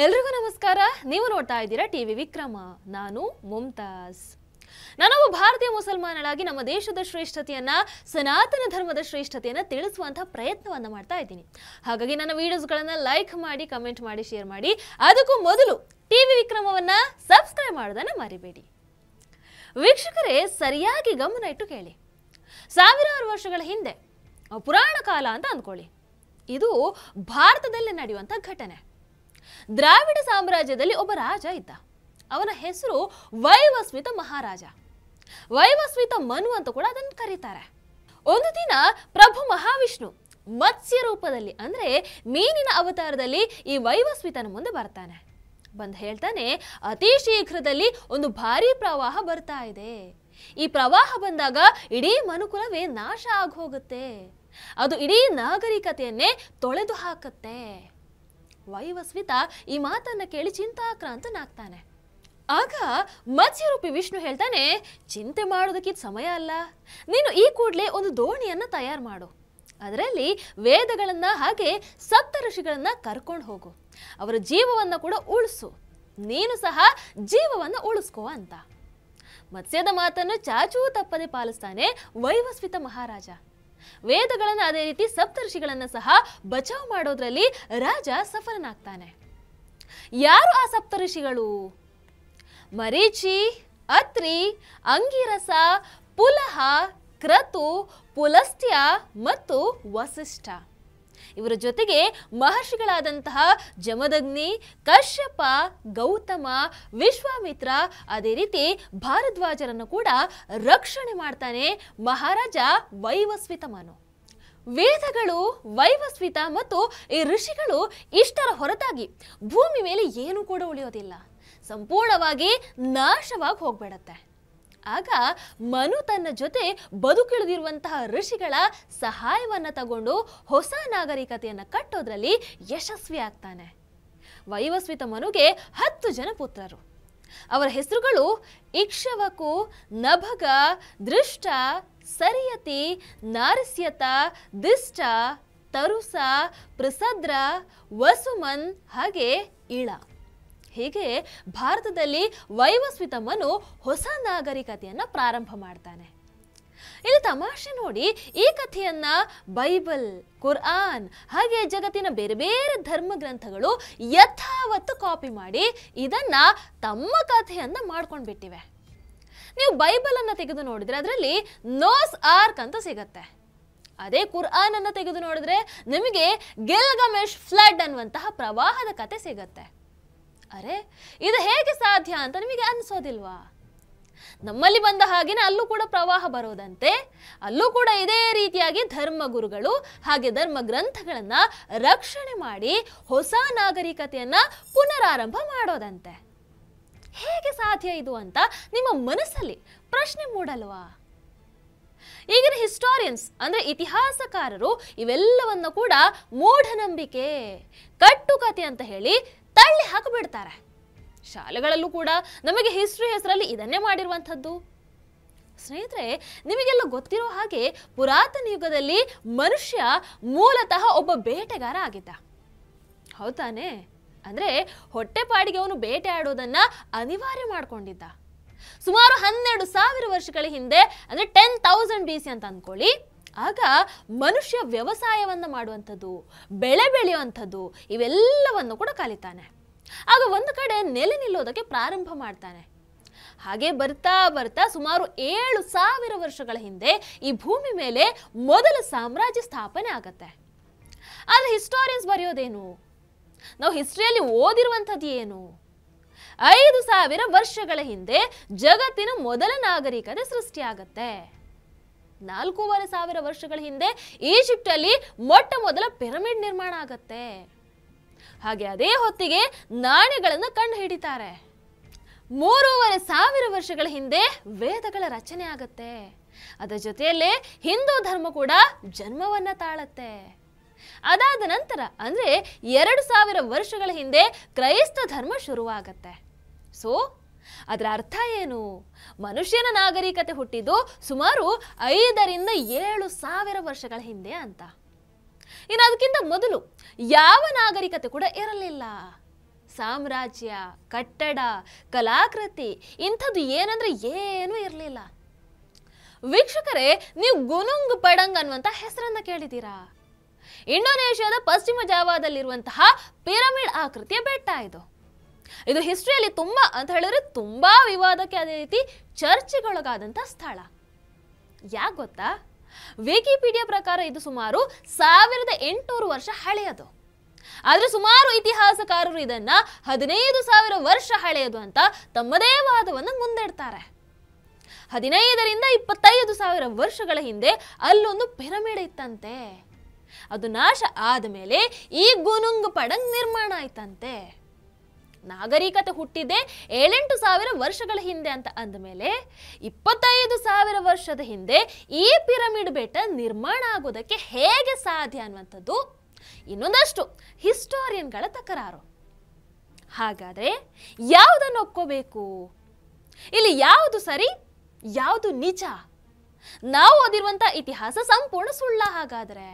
ಎಲ್ರಿಗೂ ನಮಸ್ಕಾರ ನೀವು ನೋಡ್ತಾ ಇದ್ದೀರಾ ವಿ ವಿಕ್ರಮ ನಾನು ಮುಮ್ತಾಜ್ ನಾನೊಬ್ಬ ಭಾರತೀಯ ಮುಸಲ್ಮಾನಳಾಗಿ ನಮ್ಮ ದೇಶದ ಶ್ರೇಷ್ಠತೆಯನ್ನ ಸನಾತನ ಧರ್ಮದ ಶ್ರೇಷ್ಠತೆಯನ್ನ ತಿಳಿಸುವಂತಹ ಪ್ರಯತ್ನವನ್ನು ಮಾಡ್ತಾ ಇದ್ದೀನಿ ಹಾಗಾಗಿ ನನ್ನ ವಿಡಿಯೋಸ್ಗಳನ್ನ ಲೈಕ್ ಮಾಡಿ ಕಮೆಂಟ್ ಮಾಡಿ ಶೇರ್ ಮಾಡಿ ಅದಕ್ಕೂ ಮೊದಲು ಟಿ ವಿ ವಿಕ್ರಮವನ್ನ ಸಬ್ಸ್ಕ್ರೈಬ್ ಮಾಡೋದನ್ನ ಮರಿಬೇಡಿ ವೀಕ್ಷಕರೇ ಸರಿಯಾಗಿ ಗಮನ ಇಟ್ಟು ಕೇಳಿ ಸಾವಿರಾರು ವರ್ಷಗಳ ಹಿಂದೆ ಪುರಾಣ ಕಾಲ ಅಂತ ಅಂದ್ಕೊಳ್ಳಿ ಇದು ಭಾರತದಲ್ಲಿ ನಡೆಯುವಂಥ ಘಟನೆ ದ್ರಾವಿಡ ಸಾಮ್ರಾಜ್ಯದಲ್ಲಿ ಒಬ್ಬ ರಾಜ ಇದ್ದ ಅವನ ಹೆಸರು ವೈವಸ್ವಿತ ಮಹಾರಾಜ ವೈವಸ್ವಿತ ಮನು ಅಂತ ಕೂಡ ಅದನ್ನು ಕರೀತಾರೆ ಒಂದು ದಿನ ಪ್ರಭು ಮಹಾವಿಷ್ಣು ಮತ್ಸ್ಯ ರೂಪದಲ್ಲಿ ಅಂದ್ರೆ ಮೀನಿನ ಅವತಾರದಲ್ಲಿ ಈ ವೈವಸ್ವಿತನ ಮುಂದೆ ಬರ್ತಾನೆ ಬಂದು ಹೇಳ್ತಾನೆ ಅತಿ ಶೀಘ್ರದಲ್ಲಿ ಒಂದು ಭಾರಿ ಪ್ರವಾಹ ಬರ್ತಾ ಇದೆ ಈ ಪ್ರವಾಹ ಬಂದಾಗ ಇಡೀ ಮನುಕುಲವೇ ನಾಶ ಆಗೋಗುತ್ತೆ ಅದು ಇಡೀ ನಾಗರಿಕತೆಯನ್ನೇ ತೊಳೆದು ಹಾಕುತ್ತೆ ವೈವಸ್ವಿತಾ ಈ ಮಾತನ್ನ ಕೇಳಿ ಚಿಂತಾಕ್ರಾಂತನಾಗ್ತಾನೆ ಆಗ ಮತ್ಸ್ಯರೂಪಿ ವಿಷ್ಣು ಹೇಳ್ತಾನೆ ಚಿಂತೆ ಮಾಡೋದಕ್ಕಿದ್ ಸಮಯ ಅಲ್ಲ ನೀನು ಈ ಕೂಡಲೇ ಒಂದು ದೋಣಿಯನ್ನು ತಯಾರು ಮಾಡು ಅದರಲ್ಲಿ ವೇದಗಳನ್ನ ಹಾಗೆ ಸಪ್ತ ಋಷಿಗಳನ್ನ ಕರ್ಕೊಂಡು ಹೋಗು ಅವರ ಜೀವವನ್ನು ಕೂಡ ಉಳಿಸು ನೀನು ಸಹ ಜೀವವನ್ನು ಉಳಿಸ್ಕೋ ಅಂತ ಮತ್ಸ್ಯದ ಮಾತನ್ನು ಚಾಚೂ ತಪ್ಪದೆ ಪಾಲಿಸ್ತಾನೆ ವೈವಸ್ವಿತ ಮಹಾರಾಜ ವೇದಗಳನ್ನು ಅದೇ ರೀತಿ ಸಪ್ತರ್ಷಿಗಳನ್ನ ಸಹ ಬಚಾವ್ ಮಾಡೋದ್ರಲ್ಲಿ ರಾಜ ಸಫಲನಾಗ್ತಾನೆ ಯಾರು ಆ ಸಪ್ತರ್ಷಿಗಳು ಮರೀಚಿ ಅತ್ರಿ ಅಂಗಿರಸ ಪುಲಹ ಕ್ರತು ಪುಲಸ್ತ್ಯ ಮತ್ತು ವಸಿಷ್ಠ ಇವರ ಜೊತೆಗೆ ಮಹರ್ಷಿಗಳಾದಂತಹ ಜಮದಗ್ನಿ ಕಶ್ಯಪ ಗೌತಮ ವಿಶ್ವಾಮಿತ್ರ ಅದೇ ರೀತಿ ಭಾರದ್ವಾಜರನ್ನು ಕೂಡ ರಕ್ಷಣೆ ಮಾಡ್ತಾನೆ ಮಹಾರಾಜ ವೈವಸ್ವಿತಮನು ವೇದಗಳು ವೈವಸ್ವಿತ ಮತ್ತು ಈ ಋಷಿಗಳು ಇಷ್ಟರ ಹೊರತಾಗಿ ಭೂಮಿ ಮೇಲೆ ಏನೂ ಕೂಡ ಉಳಿಯೋದಿಲ್ಲ ಸಂಪೂರ್ಣವಾಗಿ ನಾಶವಾಗಿ ಹೋಗ್ಬಿಡತ್ತೆ ಆಗ ಮನು ತನ್ನ ಜೊತೆ ಬದುಕಿಳಿದಿರುವಂತಹ ಋಷಿಗಳ ಸಹಾಯವನ್ನು ತಗೊಂಡು ಹೊಸ ನಾಗರಿಕತೆಯನ್ನು ಕಟ್ಟೋದ್ರಲ್ಲಿ ಯಶಸ್ವಿ ಆಗ್ತಾನೆ ವೈವಸ್ವಿತ ಮನುಗೆ ಹತ್ತು ಜನ ಪುತ್ರರು ಅವರ ಹೆಸರುಗಳು ಇಕ್ಷವಕು ನಭಗ ದೃಷ್ಟ ಸರಿಯತಿ ನಾರಸ್ಯತ ದಿಷ್ಟ ತರುಸ ಪ್ರಸದ್ರ ವಸುಮನ್ ಹಾಗೆ ಇಳ ಹೀಗೆ ಭಾರತದಲ್ಲಿ ವೈವಸ್ವಿತಮ್ಮನು ಹೊಸ ನಾಗರಿಕತೆಯನ್ನು ಪ್ರಾರಂಭ ಮಾಡ್ತಾನೆ ಇಲ್ಲಿ ತಮಾಷೆ ನೋಡಿ ಈ ಕಥೆಯನ್ನ ಬೈಬಲ್ ಕುರ್ಆನ್ ಹಾಗೆ ಜಗತ್ತಿನ ಬೇರೆ ಬೇರೆ ಧರ್ಮ ಗ್ರಂಥಗಳು ಯಥಾವತ್ತು ಕಾಪಿ ಮಾಡಿ ಇದನ್ನ ತಮ್ಮ ಕಥೆಯನ್ನ ಬಿಟ್ಟಿವೆ ನೀವು ಬೈಬಲ್ ಅನ್ನ ತೆಗೆದು ನೋಡಿದ್ರೆ ಅದರಲ್ಲಿ ನೋಸ್ ಆರ್ಕ್ ಅಂತ ಸಿಗತ್ತೆ ಅದೇ ಕುರ್ಆನ್ ಅನ್ನ ತೆಗೆದು ನೋಡಿದ್ರೆ ನಿಮಗೆ ಗಿಲ್ಗಮೇಶ್ ಫ್ಲಡ್ ಅನ್ನುವಂತಹ ಪ್ರವಾಹದ ಕತೆ ಸಿಗತ್ತೆ ಅರೆ ಇದು ಹೇಗೆ ಸಾಧ್ಯ ಅಂತ ನಿಮಗೆ ಅನಿಸೋದಿಲ್ವಾ ನಮ್ಮಲ್ಲಿ ಬಂದ ಹಾಗೆ ಅಲ್ಲೂ ಕೂಡ ಪ್ರವಾಹ ಬರೋದಂತೆ ಅಲ್ಲೂ ಕೂಡ ಇದೇ ರೀತಿಯಾಗಿ ಧರ್ಮಗುರುಗಳು ಹಾಗೆ ಧರ್ಮ ಗ್ರಂಥಗಳನ್ನ ರಕ್ಷಣೆ ಮಾಡಿ ಹೊಸ ನಾಗರಿಕತೆಯನ್ನು ಪುನರಾರಂಭ ಮಾಡೋದಂತೆ ಹೇಗೆ ಸಾಧ್ಯ ಇದು ಅಂತ ನಿಮ್ಮ ಮನಸ್ಸಲ್ಲಿ ಪ್ರಶ್ನೆ ಮೂಡಲ್ವಾ ಈಗಿನ ಹಿಸ್ಟೋರಿಯನ್ಸ್ ಅಂದ್ರೆ ಇತಿಹಾಸಕಾರರು ಇವೆಲ್ಲವನ್ನ ಕೂಡ ಮೂಢನಂಬಿಕೆ ಕಟ್ಟುಕತೆ ಅಂತ ಹೇಳಿ ತಳ್ಳಿ ಹಾಕಿಬಿಡ್ತಾರೆ ಶಾಲೆಗಳಲ್ಲೂ ಕೂಡ ನಮಗೆ ಹಿಸ್ಟ್ರಿ ಹೆಸರಲ್ಲಿ ಇದನ್ನೇ ಮಾಡಿರುವಂಥದ್ದು ಸ್ನೇಹಿತರೆ ನಿಮಗೆಲ್ಲ ಗೊತ್ತಿರೋ ಹಾಗೆ ಪುರಾತನ ಯುಗದಲ್ಲಿ ಮನುಷ್ಯ ಮೂಲತಃ ಒಬ್ಬ ಬೇಟೆಗಾರ ಆಗಿದ್ದ ಹೌದಾನೆ ಅಂದರೆ ಹೊಟ್ಟೆಪಾಡಿಗೆ ಅವನು ಬೇಟೆ ಆಡೋದನ್ನು ಅನಿವಾರ್ಯ ಮಾಡಿಕೊಂಡಿದ್ದ ಸುಮಾರು ಹನ್ನೆರಡು ಸಾವಿರ ವರ್ಷಗಳ ಹಿಂದೆ ಅಂದರೆ ಟೆನ್ ತೌಸಂಡ್ ಬಿ ಸಿ ಅಂತ ಅಂದ್ಕೊಳ್ಳಿ ಆಗ ಮನುಷ್ಯ ವ್ಯವಸಾಯವನ್ನು ಮಾಡುವಂಥದ್ದು ಬೆಳೆ ಬೆಳೆಯುವಂಥದ್ದು ಇವೆಲ್ಲವನ್ನು ಕೂಡ ಕಲಿತಾನೆ ಆಗ ಒಂದು ಕಡೆ ನೆಲೆ ನಿಲ್ಲೋದಕ್ಕೆ ಪ್ರಾರಂಭ ಮಾಡ್ತಾನೆ ಹಾಗೆ ಬರ್ತಾ ಬರ್ತಾ ಸುಮಾರು ಏಳು ಸಾವಿರ ವರ್ಷಗಳ ಹಿಂದೆ ಈ ಭೂಮಿ ಮೇಲೆ ಮೊದಲ ಸಾಮ್ರಾಜ್ಯ ಸ್ಥಾಪನೆ ಆಗತ್ತೆ ಆದರೆ ಹಿಸ್ಟೋರಿಯನ್ಸ್ ಬರೆಯೋದೇನು ನಾವು ಹಿಸ್ಟ್ರಿಯಲ್ಲಿ ಓದಿರುವಂಥದ್ದು ಏನು ಐದು ಸಾವಿರ ವರ್ಷಗಳ ಹಿಂದೆ ಜಗತ್ತಿನ ಮೊದಲ ನಾಗರಿಕತೆ ಸೃಷ್ಟಿಯಾಗತ್ತೆ ನಾಲ್ಕೂವರೆ ಸಾವಿರ ವರ್ಷಗಳ ಹಿಂದೆ ಈಜಿಪ್ಟ್ ಅಲ್ಲಿ ಮೊಟ್ಟ ಮೊದಲ ಪಿರಮಿಡ್ ನಿರ್ಮಾಣ ಆಗತ್ತೆ ಹಾಗೆ ಅದೇ ಹೊತ್ತಿಗೆ ನಾಣ್ಯಗಳನ್ನು ಕಂಡು ಹಿಡಿತಾರೆ ಮೂರೂವರೆ ಸಾವಿರ ವರ್ಷಗಳ ಹಿಂದೆ ವೇದಗಳ ರಚನೆ ಆಗತ್ತೆ ಅದರ ಜೊತೆಯಲ್ಲೇ ಹಿಂದೂ ಧರ್ಮ ಕೂಡ ಜನ್ಮವನ್ನ ತಾಳತ್ತೆ ಅದಾದ ನಂತರ ಅಂದ್ರೆ ಎರಡು ಸಾವಿರ ವರ್ಷಗಳ ಹಿಂದೆ ಕ್ರೈಸ್ತ ಧರ್ಮ ಶುರುವಾಗತ್ತೆ ಸೊ ಅದರ ಅರ್ಥ ಏನು ಮನುಷ್ಯನ ನಾಗರಿಕತೆ ಹುಟ್ಟಿದ್ದು ಸುಮಾರು ಐದರಿಂದ ಏಳು ಸಾವಿರ ವರ್ಷಗಳ ಹಿಂದೆ ಅಂತ ಇನ್ನು ಅದಕ್ಕಿಂತ ಮೊದಲು ಯಾವ ನಾಗರಿಕತೆ ಕೂಡ ಇರಲಿಲ್ಲ ಸಾಮ್ರಾಜ್ಯ ಕಟ್ಟಡ ಕಲಾಕೃತಿ ಇಂಥದ್ದು ಏನಂದ್ರೆ ಏನೂ ಇರಲಿಲ್ಲ ವೀಕ್ಷಕರೇ ನೀವು ಗುನುಂಗ್ ಪಡಂಗ್ ಅನ್ನುವಂಥ ಹೆಸರನ್ನ ಕೇಳಿದ್ದೀರಾ ಇಂಡೋನೇಷ್ಯಾದ ಪಶ್ಚಿಮ ಜಾವಾದಲ್ಲಿರುವಂತಹ ಪಿರಮಿಡ್ ಆಕೃತಿಯ ಬೆಟ್ಟ ಇದು ಇದು ಹಿಸ್ಟ್ರಿಯಲ್ಲಿ ತುಂಬ ಅಂತ ಹೇಳಿದ್ರೆ ತುಂಬ ವಿವಾದಕ್ಕೆ ಅದೇ ರೀತಿ ಚರ್ಚೆಗೊಳಗಾದಂಥ ಸ್ಥಳ ಯಾಕೆ ಗೊತ್ತಾ ವಿಕಿಪೀಡಿಯಾ ಪ್ರಕಾರ ಇದು ಸುಮಾರು ಸಾವಿರದ ಎಂಟುನೂರು ವರ್ಷ ಹಳೆಯದು ಆದರೆ ಸುಮಾರು ಇತಿಹಾಸಕಾರರು ಇದನ್ನ ಹದಿನೈದು ಸಾವಿರ ವರ್ಷ ಹಳೆಯದು ಅಂತ ತಮ್ಮದೇ ವಾದವನ್ನು ಮುಂದಿಡ್ತಾರೆ ಹದಿನೈದರಿಂದ ಇಪ್ಪತ್ತೈದು ಸಾವಿರ ವರ್ಷಗಳ ಹಿಂದೆ ಅಲ್ಲೊಂದು ಪಿರಮಿಡ್ ಇತ್ತಂತೆ ಅದು ನಾಶ ಆದ ಮೇಲೆ ಈ ಗುನುಂಗ್ ಪಡಂಗ್ ನಿರ್ಮಾಣ ಆಯ್ತಂತೆ ನಾಗರಿಕತೆ ಹುಟ್ಟಿದೆ ಏಳೆಂಟು ಸಾವಿರ ವರ್ಷಗಳ ಹಿಂದೆ ಅಂತ ಅಂದಮೇಲೆ ಇಪ್ಪತ್ತೈದು ಸಾವಿರ ವರ್ಷದ ಹಿಂದೆ ಈ ಪಿರಮಿಡ್ ಬೆಟ್ಟ ನಿರ್ಮಾಣ ಆಗೋದಕ್ಕೆ ಹೇಗೆ ಸಾಧ್ಯ ಅನ್ನುವಂಥದ್ದು ಇನ್ನೊಂದಷ್ಟು ಹಿಸ್ಟೋರಿಯನ್ಗಳ ತಕರಾರು ಹಾಗಾದರೆ ಯಾವುದನ್ನು ಒಪ್ಕೋಬೇಕು ಇಲ್ಲಿ ಯಾವುದು ಸರಿ ಯಾವುದು ನಿಜ ನಾವು ಓದಿರುವಂಥ ಇತಿಹಾಸ ಸಂಪೂರ್ಣ ಸುಳ್ಳ ಹಾಗಾದರೆ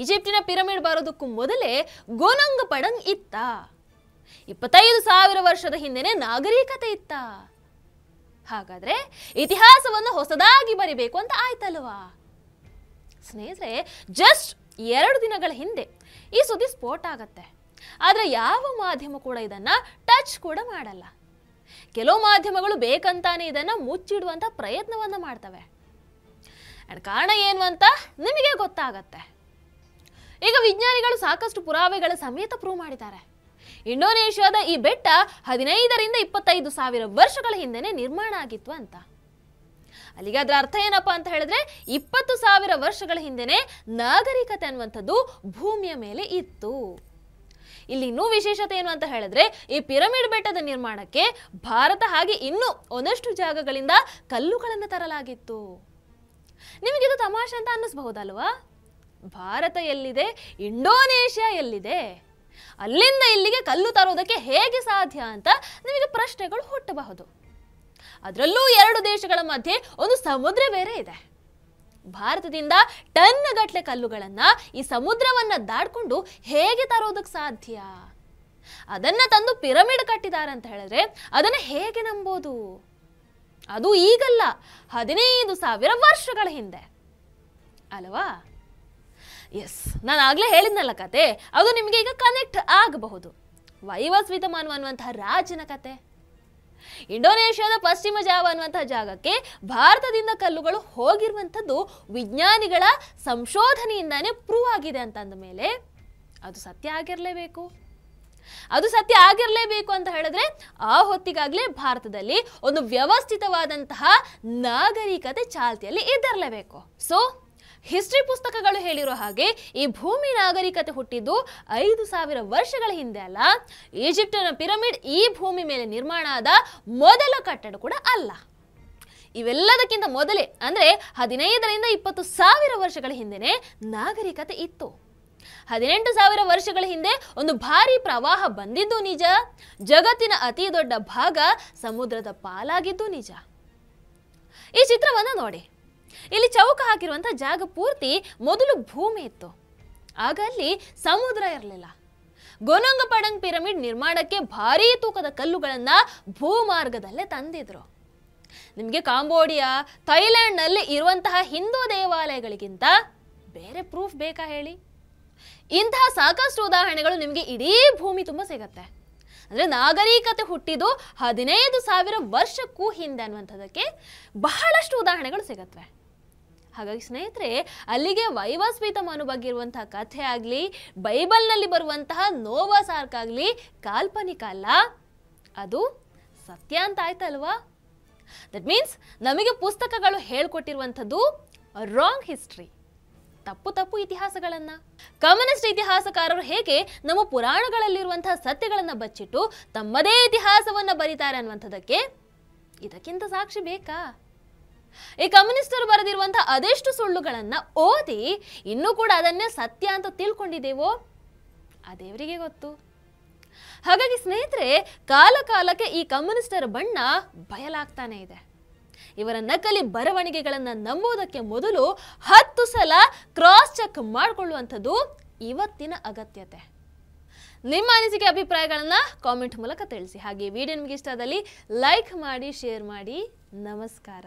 ಈಜಿಪ್ಟಿನ ಪಿರಮಿಡ್ ಬರೋದಕ್ಕೂ ಮೊದಲೇ ಗೋನಂಗ್ ಪಡಂಗ್ ಇತ್ತ ಇಪ್ಪತ್ತೈದು ಸಾವಿರ ವರ್ಷದ ಹಿಂದೆನೆ ನಾಗರಿಕತೆ ಇತ್ತ ಹಾಗಾದ್ರೆ ಇತಿಹಾಸವನ್ನು ಹೊಸದಾಗಿ ಬರಿಬೇಕು ಅಂತ ಆಯ್ತಲ್ವಾ ಸ್ನೇಹಿತರೆ ಜಸ್ಟ್ ಎರಡು ದಿನಗಳ ಹಿಂದೆ ಈ ಸುದ್ದಿ ಸ್ಫೋಟ ಆಗತ್ತೆ ಆದರೆ ಯಾವ ಮಾಧ್ಯಮ ಕೂಡ ಇದನ್ನ ಟಚ್ ಕೂಡ ಮಾಡಲ್ಲ ಕೆಲವು ಮಾಧ್ಯಮಗಳು ಬೇಕಂತಾನೆ ಇದನ್ನ ಮುಚ್ಚಿಡುವಂತ ಪ್ರಯತ್ನವನ್ನ ಮಾಡ್ತವೆ ಕಾರಣ ಏನು ಅಂತ ನಿಮಗೆ ಗೊತ್ತಾಗತ್ತೆ ಈಗ ವಿಜ್ಞಾನಿಗಳು ಸಾಕಷ್ಟು ಪುರಾವೆಗಳ ಸಮೇತ ಪ್ರೂವ್ ಮಾಡಿದ್ದಾರೆ ಇಂಡೋನೇಷ್ಯಾದ ಈ ಬೆಟ್ಟ ಹದಿನೈದರಿಂದ ಇಪ್ಪತ್ತೈದು ಸಾವಿರ ವರ್ಷಗಳ ಹಿಂದೆನೆ ನಿರ್ಮಾಣ ಆಗಿತ್ತು ಅಂತ ಅಲ್ಲಿಗೆ ಅದರ ಅರ್ಥ ಏನಪ್ಪಾ ಅಂತ ಹೇಳಿದ್ರೆ ಇಪ್ಪತ್ತು ಸಾವಿರ ವರ್ಷಗಳ ಹಿಂದೆನೆ ನಾಗರಿಕತೆ ಅನ್ನುವಂಥದ್ದು ಭೂಮಿಯ ಮೇಲೆ ಇತ್ತು ಇಲ್ಲಿ ಇನ್ನೂ ವಿಶೇಷತೆ ಏನು ಅಂತ ಹೇಳಿದ್ರೆ ಈ ಪಿರಮಿಡ್ ಬೆಟ್ಟದ ನಿರ್ಮಾಣಕ್ಕೆ ಭಾರತ ಹಾಗೆ ಇನ್ನೂ ಒಂದಷ್ಟು ಜಾಗಗಳಿಂದ ಕಲ್ಲುಗಳನ್ನು ತರಲಾಗಿತ್ತು ನಿಮಗಿದು ತಮಾಷೆ ಅಂತ ಅನ್ನಿಸ್ಬಹುದಲ್ವಾ ಭಾರತ ಎಲ್ಲಿದೆ ಇಂಡೋನೇಷ್ಯಾ ಎಲ್ಲಿದೆ ಅಲ್ಲಿಂದ ಇಲ್ಲಿಗೆ ಕಲ್ಲು ತರೋದಕ್ಕೆ ಹೇಗೆ ಸಾಧ್ಯ ಅಂತ ನಿಮಗೆ ಪ್ರಶ್ನೆಗಳು ಹುಟ್ಟಬಹುದು ಅದರಲ್ಲೂ ಎರಡು ದೇಶಗಳ ಮಧ್ಯೆ ಒಂದು ಸಮುದ್ರ ಬೇರೆ ಇದೆ ಭಾರತದಿಂದ ಟನ್ ಗಟ್ಟಲೆ ಕಲ್ಲುಗಳನ್ನ ಈ ಸಮುದ್ರವನ್ನ ದಾಡ್ಕೊಂಡು ಹೇಗೆ ತರೋದಕ್ಕೆ ಸಾಧ್ಯ ಅದನ್ನ ತಂದು ಪಿರಮಿಡ್ ಕಟ್ಟಿದ್ದಾರೆ ಅಂತ ಹೇಳಿದ್ರೆ ಅದನ್ನ ಹೇಗೆ ನಂಬೋದು ಅದು ಈಗಲ್ಲ ಹದಿನೈದು ಸಾವಿರ ವರ್ಷಗಳ ಹಿಂದೆ ಅಲ್ವಾ ಎಸ್ ನಾನು ಆಗಲೇ ಹೇಳಿದ್ನಲ್ಲ ಕತೆ ಅದು ನಿಮಗೆ ಈಗ ಕನೆಕ್ಟ್ ಆಗಬಹುದು ವೈವಸ್ ಅನ್ನುವಂತಹ ರಾಜನ ಕತೆ ಇಂಡೋನೇಷ್ಯಾದ ಪಶ್ಚಿಮ ಜಾವ ಅನ್ನುವಂತಹ ಜಾಗಕ್ಕೆ ಭಾರತದಿಂದ ಕಲ್ಲುಗಳು ಹೋಗಿರುವಂಥದ್ದು ವಿಜ್ಞಾನಿಗಳ ಸಂಶೋಧನೆಯಿಂದಾನೇ ಪ್ರೂವ್ ಆಗಿದೆ ಅಂತಂದ ಮೇಲೆ ಅದು ಸತ್ಯ ಆಗಿರಲೇಬೇಕು ಅದು ಸತ್ಯ ಆಗಿರಲೇಬೇಕು ಅಂತ ಹೇಳಿದ್ರೆ ಆ ಹೊತ್ತಿಗಾಗಲೇ ಭಾರತದಲ್ಲಿ ಒಂದು ವ್ಯವಸ್ಥಿತವಾದಂತಹ ನಾಗರಿಕತೆ ಚಾಲ್ತಿಯಲ್ಲಿ ಇದ್ದಿರಲೇಬೇಕು ಸೊ ಹಿಸ್ಟ್ರಿ ಪುಸ್ತಕಗಳು ಹೇಳಿರೋ ಹಾಗೆ ಈ ಭೂಮಿ ನಾಗರಿಕತೆ ಹುಟ್ಟಿದ್ದು ಐದು ಸಾವಿರ ವರ್ಷಗಳ ಹಿಂದೆ ಅಲ್ಲ ಈಜಿಪ್ಟಿನ ಪಿರಮಿಡ್ ಈ ಭೂಮಿ ಮೇಲೆ ನಿರ್ಮಾಣ ಆದ ಮೊದಲ ಕಟ್ಟಡ ಕೂಡ ಅಲ್ಲ ಇವೆಲ್ಲದಕ್ಕಿಂತ ಮೊದಲೇ ಅಂದರೆ ಹದಿನೈದರಿಂದ ಇಪ್ಪತ್ತು ಸಾವಿರ ವರ್ಷಗಳ ಹಿಂದೆನೆ ನಾಗರಿಕತೆ ಇತ್ತು ಹದಿನೆಂಟು ಸಾವಿರ ವರ್ಷಗಳ ಹಿಂದೆ ಒಂದು ಭಾರಿ ಪ್ರವಾಹ ಬಂದಿದ್ದು ನಿಜ ಜಗತ್ತಿನ ಅತಿ ದೊಡ್ಡ ಭಾಗ ಸಮುದ್ರದ ಪಾಲಾಗಿದ್ದು ನಿಜ ಈ ಚಿತ್ರವನ್ನು ನೋಡಿ ಇಲ್ಲಿ ಚೌಕ ಹಾಕಿರುವಂಥ ಜಾಗ ಪೂರ್ತಿ ಮೊದಲು ಭೂಮಿ ಇತ್ತು ಆಗ ಅಲ್ಲಿ ಸಮುದ್ರ ಇರಲಿಲ್ಲ ಗೊನಂಗ ಪಡಂಗ್ ಪಿರಮಿಡ್ ನಿರ್ಮಾಣಕ್ಕೆ ಭಾರೀ ತೂಕದ ಕಲ್ಲುಗಳನ್ನು ಭೂಮಾರ್ಗದಲ್ಲೇ ತಂದಿದ್ರು ನಿಮಗೆ ಕಾಂಬೋಡಿಯಾ ಥೈಲ್ಯಾಂಡ್ನಲ್ಲಿ ಇರುವಂತಹ ಹಿಂದೂ ದೇವಾಲಯಗಳಿಗಿಂತ ಬೇರೆ ಪ್ರೂಫ್ ಬೇಕಾ ಹೇಳಿ ಇಂತಹ ಸಾಕಷ್ಟು ಉದಾಹರಣೆಗಳು ನಿಮಗೆ ಇಡೀ ಭೂಮಿ ತುಂಬ ಸಿಗತ್ತೆ ಅಂದರೆ ನಾಗರಿಕತೆ ಹುಟ್ಟಿದ್ದು ಹದಿನೈದು ಸಾವಿರ ವರ್ಷಕ್ಕೂ ಹಿಂದೆ ಅನ್ನುವಂಥದ್ದಕ್ಕೆ ಬಹಳಷ್ಟು ಉದಾಹರಣೆಗಳು ಸಿಗತ್ವೆ ಹಾಗಾಗಿ ಸ್ನೇಹಿತರೆ ಅಲ್ಲಿಗೆ ವೈವಾಸ್ಪೀತಮನು ಬಗ್ಗೆ ಇರುವಂತಹ ಕಥೆ ಆಗಲಿ ಬೈಬಲ್ನಲ್ಲಿ ಬರುವಂತಹ ನೋವಾ ಆಗಲಿ ಕಾಲ್ಪನಿಕ ಅಲ್ಲ ಅದು ಸತ್ಯ ಅಂತ ಆಯ್ತಲ್ವಾ ದಟ್ ಮೀನ್ಸ್ ನಮಗೆ ಪುಸ್ತಕಗಳು ಹೇಳ್ಕೊಟ್ಟಿರುವಂಥದ್ದು ರಾಂಗ್ ಹಿಸ್ಟ್ರಿ ತಪ್ಪು ತಪ್ಪು ಇತಿಹಾಸಗಳನ್ನ ಕಮ್ಯುನಿಸ್ಟ್ ಇತಿಹಾಸಕಾರರು ಹೇಗೆ ನಮ್ಮ ಪುರಾಣಗಳಲ್ಲಿರುವಂತಹ ಸತ್ಯಗಳನ್ನ ಬಚ್ಚಿಟ್ಟು ತಮ್ಮದೇ ಇತಿಹಾಸವನ್ನ ಬರೀತಾರೆ ಅನ್ನುವಂಥದ್ದಕ್ಕೆ ಇದಕ್ಕಿಂತ ಸಾಕ್ಷಿ ಬೇಕಾ ಈ ಕಮ್ಯುನಿಸ್ಟರು ಬರೆದಿರುವಂತಹ ಅದೆಷ್ಟು ಸುಳ್ಳುಗಳನ್ನ ಓದಿ ಇನ್ನೂ ಕೂಡ ಅದನ್ನೇ ಸತ್ಯ ಅಂತ ತಿಳ್ಕೊಂಡಿದ್ದೇವೋ ಆ ದೇವರಿಗೆ ಗೊತ್ತು ಹಾಗಾಗಿ ಸ್ನೇಹಿತರೆ ಕಾಲ ಕಾಲಕ್ಕೆ ಈ ಕಮ್ಯುನಿಸ್ಟರ ಬಣ್ಣ ಬಯಲಾಗ್ತಾನೆ ಇದೆ ಇವರ ನಕಲಿ ಬರವಣಿಗೆಗಳನ್ನ ನಂಬುವುದಕ್ಕೆ ಮೊದಲು ಹತ್ತು ಸಲ ಕ್ರಾಸ್ ಚೆಕ್ ಮಾಡಿಕೊಳ್ಳುವಂಥದ್ದು ಇವತ್ತಿನ ಅಗತ್ಯತೆ ನಿಮ್ಮ ಅನಿಸಿಕೆ ಅಭಿಪ್ರಾಯಗಳನ್ನು ಕಾಮೆಂಟ್ ಮೂಲಕ ತಿಳಿಸಿ ಹಾಗೆ ವಿಡಿಯೋ ನಿಮಗೆ ಇಷ್ಟ ಆದಲ್ಲಿ ಲೈಕ್ ಮಾಡಿ ಶೇರ್ ಮಾಡಿ ನಮಸ್ಕಾರ